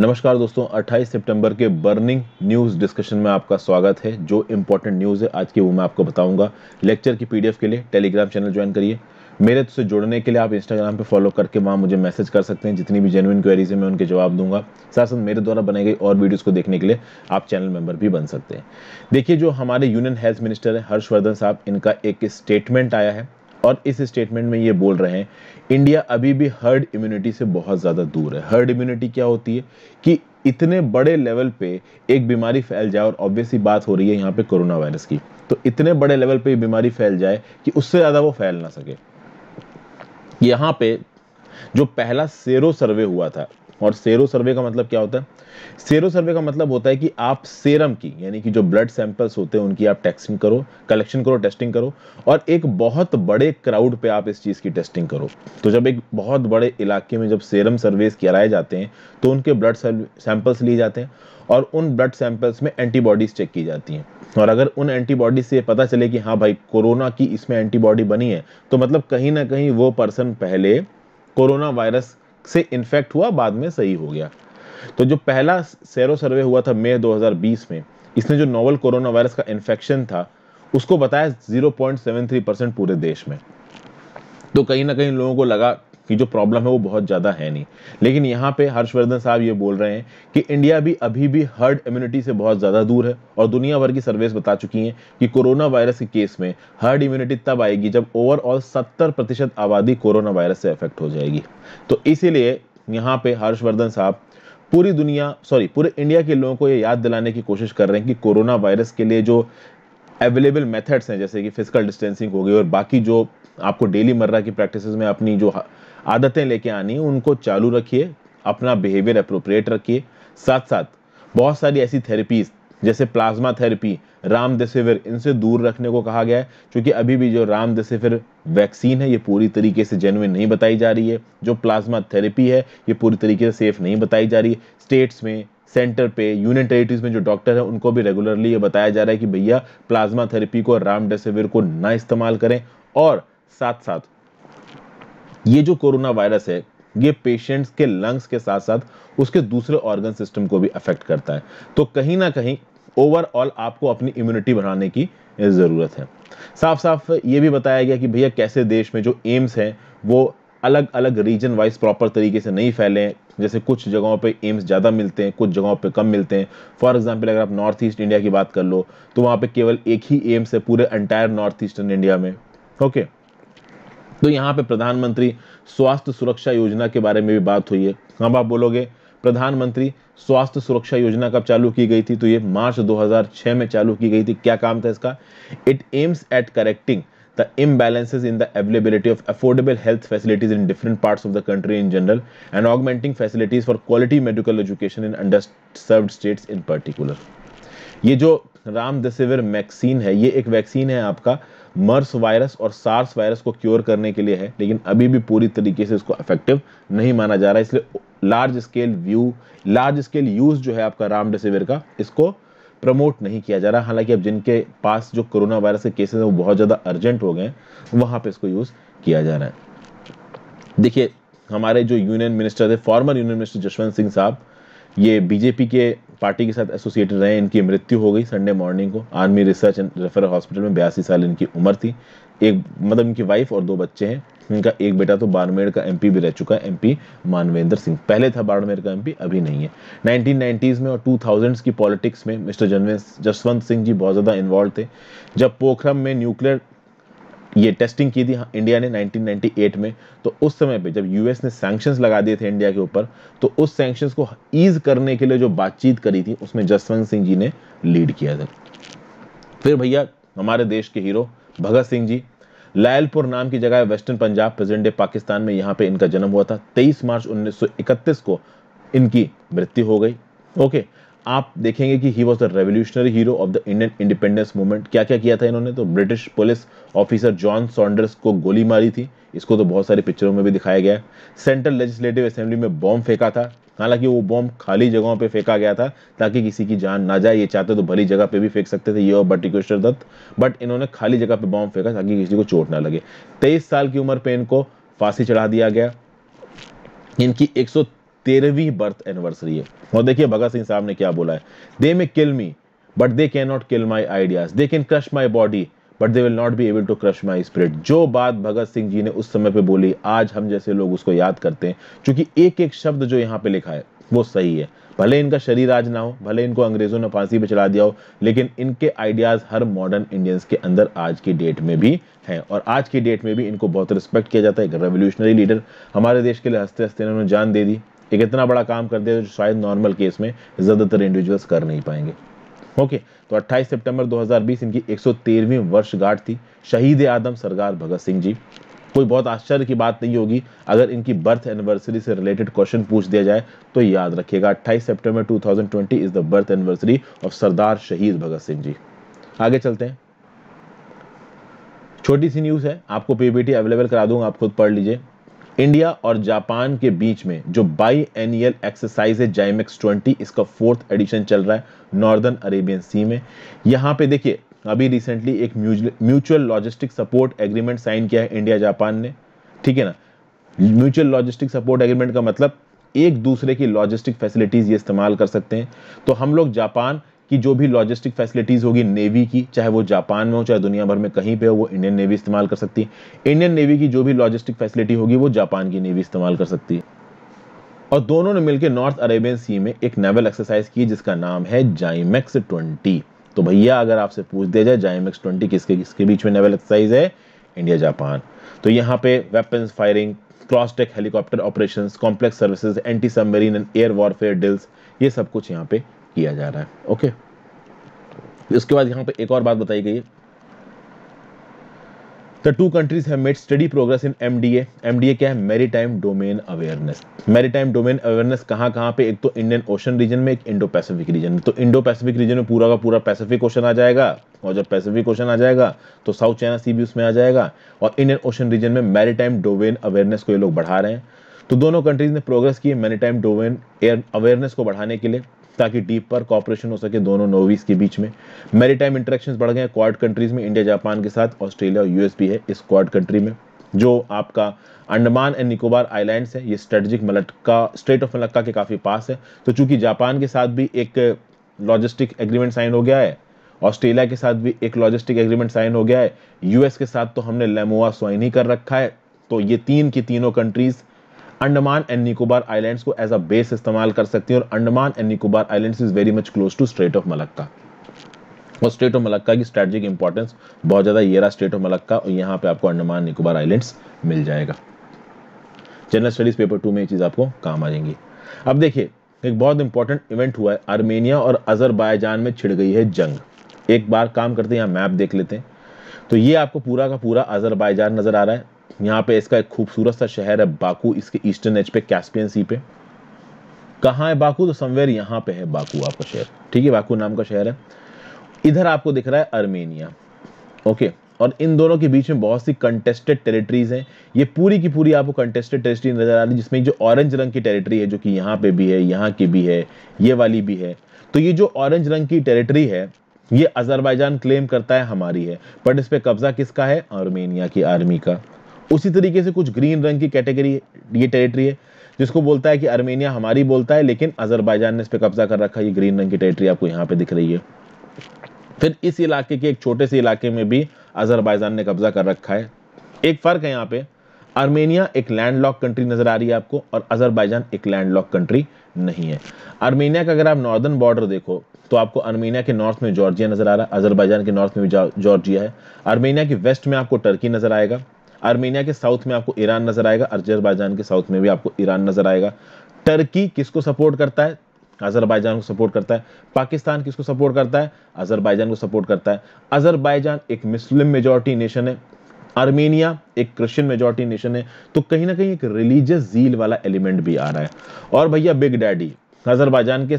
नमस्कार दोस्तों 28 सितंबर के बर्निंग न्यूज़ डिस्कशन में आपका स्वागत है जो इम्पोर्टेंट न्यूज़ है आज की वो मैं आपको बताऊंगा लेक्चर की पीडीएफ के लिए टेलीग्राम चैनल ज्वाइन करिए मेरे से जुड़ने के लिए आप इंस्टाग्राम पे फॉलो करके वहाँ मुझे मैसेज कर सकते हैं जितनी भी जेनुइन क्वेरीज है मैं उनके जवाब दूंगा साथ साथ मेरे द्वारा बनाई गई और वीडियोस को देखने के लिए आप चैनल मेंबर भी बन सकते हैं देखिए जो हमारे यूनियन हेल्थ मिनिस्टर है हर्षवर्धन साहब इनका एक स्टेटमेंट आया है और इस स्टेटमेंट में ये बोल रहे हैं इंडिया अभी भी हर्ड इम्यूनिटी से बहुत ज़्यादा दूर है हर्ड इम्यूनिटी क्या होती है कि इतने बड़े लेवल पे एक बीमारी फैल जाए और ऑब्वियसली बात हो रही है यहाँ पे कोरोना वायरस की तो इतने बड़े लेवल पे बीमारी फैल जाए कि उससे ज़्यादा वो फैल ना सके यहाँ पे जो पहला सेरो सर्वे हुआ था और सेरो सर्वे का मतलब क्या होता है सेरो सर्वे का मतलब होता है कि आप सेरम की यानी कि जो ब्लड सैंपल्स होते हैं उनकी आप टेस्टिंग करो कलेक्शन करो टेस्टिंग करो और एक बहुत बड़े क्राउड पे आप इस चीज़ की टेस्टिंग करो तो जब एक बहुत बड़े इलाके में जब सेरम सर्वेस कराए जाते हैं तो उनके ब्लड सैंपल्स लिए जाते हैं और उन ब्लड सैंपल्स में एंटीबॉडीज़ चेक की जाती हैं और अगर उन एंटीबॉडीज से पता चले कि हाँ भाई कोरोना की इसमें एंटीबॉडी बनी है तो मतलब कहीं ना कहीं वो पर्सन पहले कोरोना वायरस से इन्फेक्ट हुआ बाद में सही हो गया तो जो पहला सेरो सर्वे हुआ था मई 2020 में इसने जो नोवल कोरोना वायरस का इन्फेक्शन था उसको बताया 0.73 परसेंट पूरे देश में तो कहीं ना कहीं लोगों को लगा कि जो प्रॉब्लम है वो बहुत ज़्यादा है नहीं लेकिन यहाँ पे हर्षवर्धन साहब ये बोल रहे हैं कि इंडिया भी अभी भी हर्ड इम्यूनिटी से बहुत ज़्यादा दूर है और दुनिया भर की सर्वेस बता चुकी हैं कि कोरोना वायरस के केस में हर्ड इम्यूनिटी तब आएगी जब ओवरऑल सत्तर प्रतिशत आबादी कोरोना वायरस से अफेक्ट हो जाएगी तो इसीलिए यहाँ पे हर्षवर्धन साहब पूरी दुनिया सॉरी पूरे इंडिया के लोगों को ये याद दिलाने की कोशिश कर रहे हैं कि कोरोना वायरस के लिए जो अवेलेबल मेथड्स हैं जैसे कि फिजिकल डिस्टेंसिंग हो गई और बाकी जो आपको डेली मर्रा की प्रैक्टिस में अपनी जो आदतें लेके आनी उनको चालू रखिए अपना बिहेवियर अप्रोप्रिएट रखिए साथ साथ बहुत सारी ऐसी थेरेपीज जैसे प्लाज्मा थेरेपी राम देसेविर इनसे दूर रखने को कहा गया है क्योंकि अभी भी जो राम देसेविर वैक्सीन है ये पूरी तरीके से जेनविन नहीं बताई जा रही है जो प्लाज्मा थेरेपी है ये पूरी तरीके से सेफ नहीं बताई जा रही है स्टेट्स में सेंटर पे यूनियन टेरिटरीज में जो डॉक्टर है उनको भी रेगुलरली ये बताया जा रहा है कि भैया प्लाज्मा थेरेपी को राम डेसेविर को ना इस्तेमाल करें और साथ साथ ये जो कोरोना वायरस है ये पेशेंट्स के लंग्स के साथ साथ उसके दूसरे ऑर्गन सिस्टम को भी अफेक्ट करता है तो कहीं ना कहीं ओवरऑल आपको अपनी इम्यूनिटी बढ़ाने की ज़रूरत है साफ साफ ये भी बताया गया कि भैया कैसे देश में जो एम्स हैं वो अलग अलग रीजन वाइज प्रॉपर तरीके से नहीं फैले जैसे कुछ जगहों पे एम्स ज़्यादा मिलते हैं कुछ जगहों पे कम मिलते हैं फॉर एग्जांपल अगर आप नॉर्थ ईस्ट इंडिया की बात कर लो तो वहाँ पे केवल एक ही एम्स है पूरे एंटायर नॉर्थ ईस्टर्न इंडिया में ओके okay. तो यहाँ पे प्रधानमंत्री स्वास्थ्य सुरक्षा योजना के बारे में भी बात हुई है हम आप बोलोगे प्रधानमंत्री स्वास्थ्य सुरक्षा योजना कब चालू की गई थी तो ये मार्च 2006 में चालू की गई थी क्या काम था इसका it aims at correcting the imbalances in the availability of affordable health facilities in different parts of the country in general and augmenting facilities for quality medical education in underserved states in particular ये जो रामदेसिविर MXene है ये एक vaccine है आपका MERS virus और SARS virus को cure करने के लिए है लेकिन अभी भी पूरी तरीके से इसको इफेक्टिव नहीं माना जा रहा है इसलिए large scale view large scale use जो है आपका रामडेसिविर का इसको प्रमोट नहीं किया जा रहा हालांकि अब जिनके पास जो कोरोना वायरस के केसेस हैं वो बहुत ज़्यादा अर्जेंट हो गए हैं वहाँ पर इसको यूज़ किया जा रहा है देखिए हमारे जो यूनियन मिनिस्टर थे former union minister Jaswant Singh साहब ये बीजेपी के पार्टी के साथ एसोसिएटेड रहे इनकी मृत्यु हो गई संडे मॉर्निंग को army research and referral hospital में बयासी साल इनकी उम्र थी एक मतलब इनकी वाइफ और दो बच्चे हैं इनका एक बेटा तो बाड़मेर का एमपी भी रह चुका है एमपी मानवेंद्र सिंह पहले था बाड़मेर का एमपी अभी नहीं है 1990s में और 2000s की पॉलिटिक्स में मिस्टर जसवंत सिंह जी बहुत ज़्यादा इन्वॉल्व थे जब पोखरम में न्यूक्लियर ये टेस्टिंग की थी इंडिया हाँ, ने 1998 में तो उस समय पे जब यूएस ने सैंक्शंस लगा दिए थे इंडिया के ऊपर तो उस सैंक्शंस को ईज करने के लिए जो बातचीत करी थी उसमें जसवंत सिंह जी ने लीड किया था फिर भैया हमारे देश के हीरो भगत सिंह जी लायलपुर नाम की जगह western Punjab present day Pakistan में यहाँ पे इनका जन्म हुआ था 23 मार्च 1931 को इनकी मृत्यु हो गई ओके okay. आप देखेंगे कि he was the revolutionary hero of the Indian independence movement क्या क्या किया था इन्होंने तो British police officer John Saunders को गोली मारी थी इसको तो बहुत सारी पिक्चरों में भी दिखाया गया है सेंट्रल लेजिस्लेटिव असेंबली में बॉम्ब फेंका था हालांकि वो बॉम्ब खाली जगहों पे फेंका गया था ताकि किसी की जान ना जाए ये चाहते तो भरी जगह पे भी फेंक सकते थे ये और बटिकेश्वर दत्त बट इन्होंने खाली जगह पे बॉम्ब फेंका ताकि किसी को चोट ना लगे तेईस साल की उम्र पे इनको फांसी चढ़ा दिया गया इनकी तेरहवीं बर्थ एनिवर्सरी है और देखिए भगत सिंह साहब ने क्या बोला है they may kill me but they can not kill my ideas they can crush my body but they will not be able to crush my spirit जो बात भगत सिंह जी ने उस समय पे बोली आज हम जैसे लोग उसको याद करते हैं क्योंकि एक एक शब्द जो यहाँ पे लिखा है वो सही है भले इनका शरीर आज ना हो भले इनको अंग्रेजों ने फांसी पे चला दिया हो लेकिन इनके आइडियाज हर मॉडर्न इंडियंस के अंदर आज की डेट में भी हैं और आज की डेट में भी इनको बहुत रिस्पेक्ट किया जाता है एक रेवोल्यूशनरी लीडर हमारे देश के लिए हंसते हंसते इन्होंने जान दे दी एक इतना बड़ा काम कर दिया जो शायद नॉर्मल केस में ज़्यादातर इंडिविजुअल्स कर नहीं पाएंगे ओके तो 28 सितंबर 2020 इनकी 113वीं वर्षगांठ थी शहीद आदम सरदार भगत सिंह जी कोई बहुत आश्चर्य की बात नहीं होगी अगर इनकी बर्थ एनिवर्सरी से रिलेटेड क्वेश्चन पूछ दिया जाए तो याद रखिएगा 28 सितंबर 2020 is the birth anniversary of Sardar Shaheed Bhagat Singh जी आगे चलते हैं छोटी सी न्यूज़ है आपको पीपीटी अवेलेबल करा दूंगा आप खुद पढ़ लीजिए इंडिया और जापान के बीच में जो बाई एनियल एक्सरसाइज है जाइमेक्स ट्वेंटी इसका फोर्थ एडिशन चल रहा है नॉर्दर्न अरेबियन सी में यहाँ पे देखिए अभी रिसेंटली एक mutual logistic support agreement sign किया है इंडिया जापान ने ठीक है ना म्यूचुअल लॉजिस्टिक सपोर्ट एग्रीमेंट का मतलब एक दूसरे की लॉजिस्टिक फैसिलिटीज ये इस्तेमाल कर सकते हैं तो हम लोग जापान कि जो भी लॉजिस्टिक फैसिलिटीज़ होगी नेवी की चाहे वो जापान में हो चाहे दुनिया भर में कहीं पे हो वो इंडियन नेवी इस्तेमाल कर सकती है इंडियन नेवी की जो भी लॉजिस्टिक फैसिलिटी होगी वो जापान की नेवी इस्तेमाल कर सकती है और दोनों ने मिलकर नॉर्थ अरेबियन सी में एक नेवल एक्सरसाइज की जिसका नाम है जाइमेक्स ट्वेंटी तो भैया अगर आपसे पूछ दिया जाए जाइमेक्स ट्वेंटी किसके किसके बीच में नेवल एक्सरसाइज है इंडिया जापान तो यहाँ पे weapons firing cross deck helicopter operations complex services anti submarine and air warfare drills ये सब कुछ यहाँ पे किया जा रहा है ओके इसके बाद यहां पे एक और बात बताई गई है the two countries have made steady progress in MDA MDA क्या है maritime domain awareness maritime domain awareness कहां कहां पे एक तो इंडियन ओशन रीजन में एक इंडो पैसिफिक रीजन में तो इंडो पैसिफिक रीजन में पूरा का पूरा पैसिफिक ओशन आ जाएगा और जब पैसिफिक ओशन आ जाएगा तो साउथ चाइना सी भी उसमें आ जाएगा और इंडियन ओशन रीजन में मैरीटाइम डोमेन अवेयरनेस को ये लोग बढ़ा रहे हैं तो दोनों कंट्रीज ने प्रोग्रेस किए है मैरीटाइम डोमेन अवेयरनेस को बढ़ाने के लिए ताकि डीप पर कॉपरेशन हो सके दोनों नोवीज के बीच में मेरी टाइम इंटरेक्शन बढ़ गए क्वाड कंट्रीज में इंडिया जापान के साथ ऑस्ट्रेलिया और यूएस भी है इस क्वाड कंट्री में जो आपका अंडमान एंड निकोबार आइलैंड्स है ये strategic Malacca strait of Malacca के काफ़ी पास है तो चूंकि जापान के साथ भी एक लॉजिस्टिक एग्रीमेंट साइन हो गया है ऑस्ट्रेलिया के साथ भी एक लॉजिस्टिक एग्रीमेंट साइन हो गया है यूएस के साथ तो हमने लेमोआ स्वाइन ही कर रखा है तो ये तीन की तीनों countries Andaman and Nicobar islands को एज अ बेस इस्तेमाल कर सकती है और Andaman and Nicobar islands is very much close to strait of Malacca और स्टेट ऑफ मलक्का की स्ट्रेटजिक इंपॉर्टेंस बहुत ज़्यादा ये रहा स्टेट ऑफ मलक्का और यहाँ पे आपको अंडमान निकोबार आइलैंड्स मिल जाएगा जनरल स्टडीज पेपर टू में ये चीज़ आपको काम आ जाएंगी अब देखिए एक बहुत इंपॉर्टेंट इवेंट हुआ है आर्मेनिया और अजरबैजान में छिड़ गई है जंग एक बार काम करते हैं यहाँ मैप देख लेते हैं तो ये आपको पूरा का पूरा अजरबैजान नज़र आ रहा है यहाँ पे इसका एक खूबसूरत सा शहर है बाकू इसके ईस्टर्न एज पे कैस्पियन सी पे कहाँ है बाकू तो समवेयर यहाँ पे है बाकू आपका शहर ठीक है बाकू नाम का शहर है इधर आपको दिख रहा है अर्मेनिया ओके और इन दोनों के बीच में बहुत सी कंटेस्टेड टेरिटरीज हैं ये पूरी की पूरी आपको कंटेस्टेड टेरिटरी नजर आ रही है जिसमें जो ऑरेंज रंग की टेरिटरी है जो कि यहाँ पे भी है यहाँ की भी है ये वाली भी है तो ये जो ऑरेंज रंग की टेरिटरी है ये अजरबैजान क्लेम करता है हमारी है बट इस पर कब्जा किसका है आर्मेनिया की आर्मी का उसी तरीके से कुछ ग्रीन रंग की कैटेगरी ये टेरिटरी है जिसको बोलता है कि आर्मेनिया हमारी बोलता है लेकिन अजरबैजान ने इस पर कब्जा कर रखा है ये ग्रीन रंग की टेरिटरी आपको यहाँ पे दिख रही है फिर इस इलाके के एक छोटे से इलाके में भी अजरबैजान ने कब्जा कर रखा है एक फ़र्क है यहाँ पे आर्मेनिया एक लैंड लॉक कंट्री नज़र आ रही है आपको और अजरबैजान एक लैंड लॉक कंट्री नहीं है आर्मेनिया का अगर आप नॉर्दर्न बॉर्डर देखो तो आपको आर्मेनिया के नॉर्थ में जॉर्जिया नज़र आ रहा है अजरबैजान के नॉर्थ में भी जॉर्जिया है आर्मेनिया के वेस्ट में आपको टर्की नज़र आएगा आर्मेनिया के साउथ में आपको ईरान नजर आएगा अजरबैजान के साउथ में भी आपको ईरान नजर आएगा टर्की किसको सपोर्ट करता है अजरबैजान को सपोर्ट करता है पाकिस्तान किसको सपोर्ट करता है अजरबैजान को सपोर्ट करता है अजरबैजान एक मुस्लिम मेजोरिटी नेशन है आर्मेनिया एक क्रिश्चियन मेजोरिटी नेशन है तो कहीं ना कहीं एक रिलीजियस जील वाला एलिमेंट भी आ रहा है और भैया बिग डैडी अजरबैजान के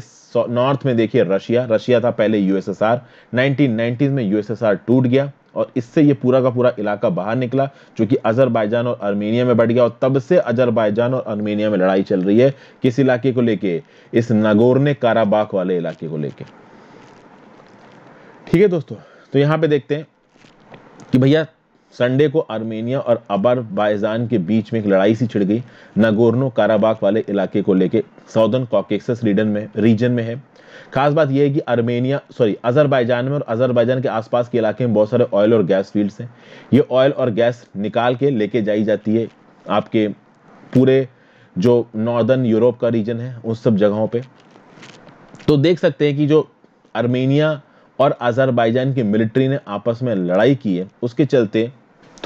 नॉर्थ में देखिए रशिया रशिया था पहले यूएसएसआर नाइनटीन में यूएसएसआर टूट गया और इससे ये पूरा का पूरा इलाका बाहर निकला जो कि अजरबैजान और अर्मेनिया में बढ़ गया और तब से अजरबैजान और अर्मेनिया में लड़ाई चल रही है किस इलाके को लेके इस नगोरने काराबाक वाले इलाके को लेके ठीक है दोस्तों तो यहाँ पे देखते हैं कि भैया संडे को आर्मेनिया और अबर बाइजान के बीच में एक लड़ाई सी छिड़ गई नगोरनो काराबाग वाले इलाके को लेके साउदर्न कॉकेक्सस रीजन में रीजन में है खास बात यह है कि अर्मेनिया सॉरी अजरबैजान में और अजरबैजान के आसपास के इलाके में बहुत सारे ऑयल और गैस फील्ड्स हैं ये ऑयल और गैस निकाल के लेके जाई जाती है आपके पूरे जो नॉर्दर्न यूरोप का रीजन है उन सब जगहों पर तो देख सकते हैं कि जो अर्मेनिया और अजरबैजान की मिलिट्री ने आपस में लड़ाई की है उसके चलते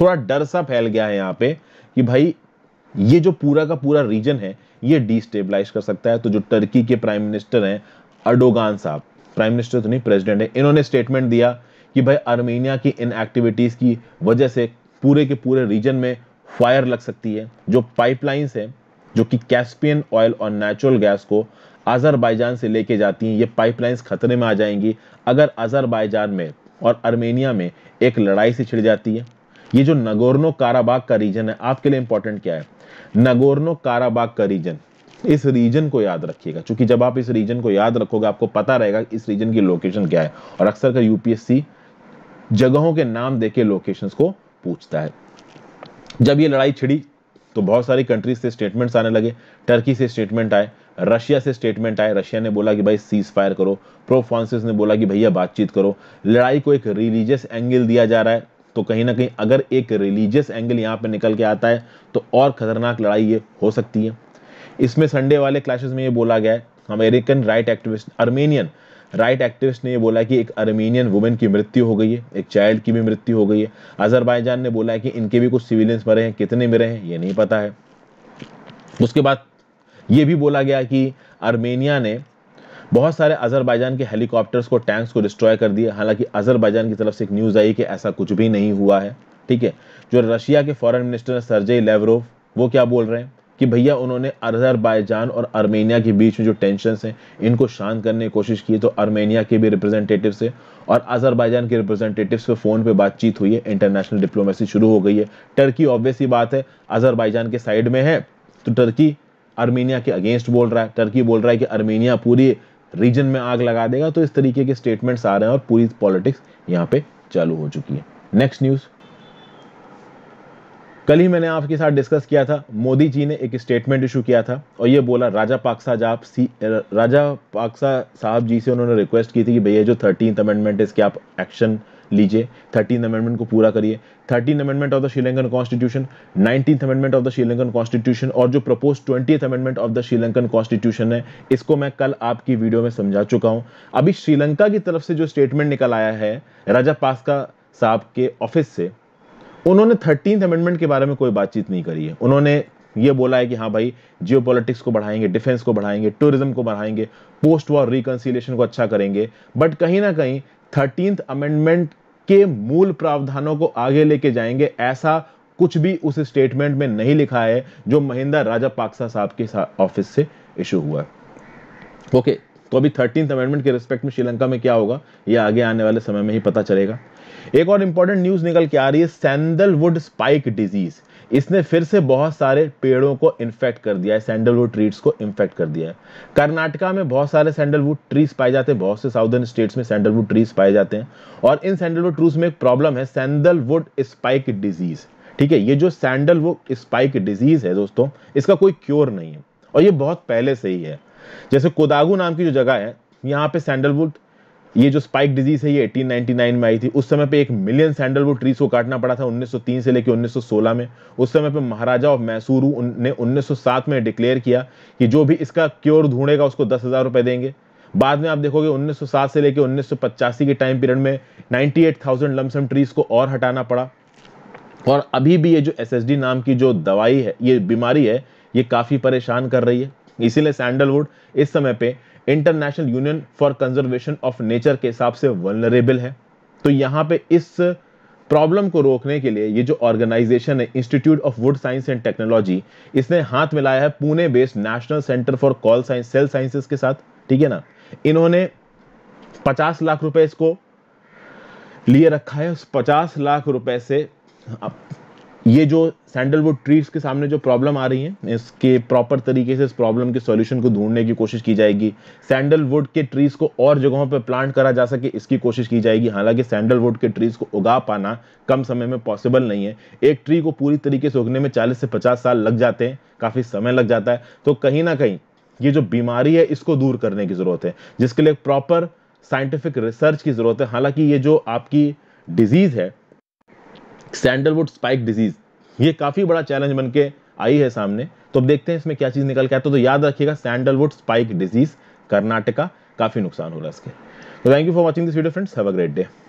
थोड़ा डर सा फैल गया है यहाँ पे कि भाई ये जो पूरा का पूरा रीजन है ये डिस्टेबलाइज कर सकता है तो जो टर्की के प्राइम मिनिस्टर हैं अर्डोगान साहब प्राइम मिनिस्टर तो नहीं प्रेसिडेंट है इन्होंने स्टेटमेंट दिया कि भाई आर्मेनिया की इन एक्टिविटीज़ की वजह से पूरे के पूरे रीजन में फायर लग सकती है जो पाइपलाइंस है जो कि कैस्पियन ऑयल और नेचुरल गैस को अजरबैजान से लेके जाती हैं ये पाइपलाइंस खतरे में आ जाएंगी अगर अजरबैजान में और आर्मेनिया में एक लड़ाई से छिड़ जाती है ये जो नगोरनो काराबाग का रीजन है आपके लिए इंपॉर्टेंट क्या है नगोरनो काराबाग का रीजन इस रीजन को याद रखिएगा क्योंकि जब आप इस रीजन को याद रखोगे आपको पता रहेगा इस रीजन की लोकेशन क्या है और अक्सर का यूपीएससी जगहों के नाम देके लोकेशंस लोकेशन को पूछता है जब ये लड़ाई छिड़ी तो बहुत सारी कंट्रीज से स्टेटमेंट्स आने लगे टर्की से स्टेटमेंट आए रशिया से स्टेटमेंट आए रशिया ने बोला कि भाई सीज फायर करो प्रो फ्रांसिस ने बोला कि भैया बातचीत करो लड़ाई को एक रिलीजियस एंगल दिया जा रहा है तो कहीं ना कहीं अगर एक रिलीजियस एंगल यहाँ पे निकल के आता है तो और खतरनाक लड़ाई ये हो सकती है इसमें संडे वाले क्लासेस में ये बोला गया है American right activist Armenian right activist ने ये बोला कि एक अर्मेनियन वुमेन की मृत्यु हो गई है एक चाइल्ड की भी मृत्यु हो गई है अजरबैजान ने बोला है कि इनके भी कुछ सिविलियंस मरे हैं कितने मरे हैं ये नहीं पता है उसके बाद ये भी बोला गया कि आर्मेनिया ने बहुत सारे अजरबैजान के हेलीकॉप्टर्स को टैंक्स को डिस्ट्रॉय कर दिया हालांकि अजरबैजान की तरफ से एक न्यूज़ आई कि ऐसा कुछ भी नहीं हुआ है ठीक है जो रशिया के फॉरेन मिनिस्टर सर्जे लेवरोव वो क्या बोल रहे हैं कि भैया उन्होंने अजहरबाईजान और आर्मेनिया के बीच में जो टेंशन हैं इनको शांत करने की कोशिश की तो आर्मेनिया के भी रिप्रेजेंटेटिव से और अजहरबाईजान के रिप्रेजेंटेटिव से फ़ोन पे बातचीत हुई है इंटरनेशनल डिप्लोमेसी शुरू हो गई है टर्की ऑब्वियसली बात है अजहरबाईजान के साइड में है तो टर्की आर्मेनिया के अगेंस्ट बोल रहा है टर्की बोल रहा है कि आर्मेनिया पूरी रीजन में आग लगा देगा तो इस तरीके के स्टेटमेंट्स आ रहे हैं और पूरी पॉलिटिक्स यहाँ पे चालू हो चुकी है नेक्स्ट न्यूज़ कल ही मैंने आपके साथ डिस्कस किया था मोदी जी ने एक स्टेटमेंट इशू किया था और ये बोला राजा पाक्सा जाप सी राजा पाक्सा साहब जी से उन्होंने रिक्वेस्ट की थी कि भैया जो थर्टीन अमेंडमेंट है इसके आप एक्शन लीजिए थर्टीन अमेंडमेंट को पूरा करिए thirteen amendment of the Sri Lankan constitution nineteen amendment of the Sri Lankan constitution और जो propose twenty amendment of the Sri Lankan constitution है इसको मैं कल आपकी वीडियो में समझा चुका हूँ अभी श्रीलंका की तरफ से जो स्टेटमेंट निकल आया है राजा पास्का साहब के ऑफिस से उन्होंने थर्टीन अमेंडमेंट के बारे में कोई बातचीत नहीं करी है उन्होंने ये बोला है कि हाँ भाई जियो को बढ़ाएंगे डिफेंस को बढ़ाएंगे टूरिज्म को बढ़ाएंगे पोस्ट वॉर रिकनसिलेशन को अच्छा करेंगे बट कहीं ना कहीं थर्टीन अमेंडमेंट के मूल प्रावधानों को आगे लेके जाएंगे ऐसा कुछ भी उस स्टेटमेंट में नहीं लिखा है जो महिंदा राजा पाक्सा साहब के ऑफिस से इशू हुआ है ओके तो अभी थर्टीन अमेंडमेंट के रिस्पेक्ट में श्रीलंका में क्या होगा ये आगे आने वाले समय में ही पता चलेगा एक और इंपॉर्टेंट न्यूज निकल के आ रही है सैंडलवुड स्पाइक डिजीज इसने फिर से बहुत सारे पेड़ों को इन्फेक्ट कर दिया है सैंडलवुड ट्रीट्स को इन्फेक्ट कर दिया है कर्नाटका में बहुत सारे सैंडलवुड ट्रीज पाए जाते हैं बहुत से साउदर्न स्टेट्स में सैंडलवुड ट्रीज पाए जाते हैं और इन सैंडलवुड ट्रूज में एक प्रॉब्लम है सैंडलवुड स्पाइक डिजीज ठीक है ये जो सैंडलवुड स्पाइक डिजीज है दोस्तों इसका कोई क्योर नहीं है और ये बहुत पहले से ही है जैसे कोदागू नाम की जो जगह है यहाँ पे सैंडलवुड ये जो स्पाइक डिजीज है ये 1899 में आई थी उस समय पे एक मिलियन सैंडलवुड ट्रीज को काटना पड़ा था 1903 से लेकर 1916 में उस समय पे महाराजा ऑफ मैसूरू ने 1907 में डिक्लेयर किया कि जो भी इसका क्योर ढूंढेगा उसको दस हज़ार रुपए देंगे बाद में आप देखोगे 1907 से लेकर 1985 के टाइम पीरियड में 98,000 लमसम ट्रीज को और हटाना पड़ा और अभी भी ये जो एस नाम की जो दवाई है ये बीमारी है ये काफ़ी परेशान कर रही है इसीलिए सैंडलवुड इस समय पे International Union for Conservation of Nature के हिसाब से वनरेबल है तो यहाँ पे इस प्रॉब्लम को रोकने के लिए ये जो ऑर्गेनाइजेशन है Institute of Wood Science and Technology इसने हाथ मिलाया है Pune based National Centre for call science cell sciences के साथ ठीक है ना इन्होंने 50 लाख रुपए इसको लिए रखा है उस 50 लाख रुपए से ये जो सैंडलवुड ट्रीज के सामने जो प्रॉब्लम आ रही है इसके प्रॉपर तरीके से इस प्रॉब्लम के सॉल्यूशन को ढूंढने की कोशिश की जाएगी सैंडलवुड के ट्रीज को और जगहों पर प्लांट करा जा सके इसकी कोशिश की जाएगी हालांकि सैंडलवुड के ट्रीज को उगा पाना कम समय में पॉसिबल नहीं है एक ट्री को पूरी तरीके से उगने में चालीस से पचास साल लग जाते हैं काफ़ी समय लग जाता है तो कहीं ना कहीं ये जो बीमारी है इसको दूर करने की ज़रूरत है जिसके लिए प्रॉपर साइंटिफिक रिसर्च की ज़रूरत है हालांकि ये जो आपकी डिजीज़ है सैंडलवुड स्पाइक डिजीज ये काफ़ी बड़ा चैलेंज बन के आई है सामने तो अब देखते हैं इसमें क्या चीज़ निकल के आता है तो याद रखिएगा सैंडलवुड स्पाइक डिजीज कर्नाटका काफ़ी नुकसान हो रहा है इसके तो thank you for watching this video friends have a great day